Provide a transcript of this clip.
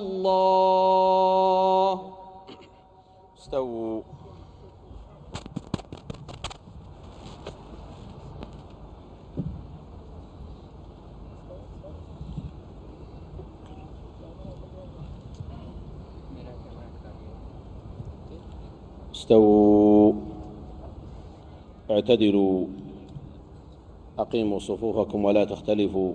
الله استووا استووا اعتدلوا أقيموا صفوفكم ولا تختلفوا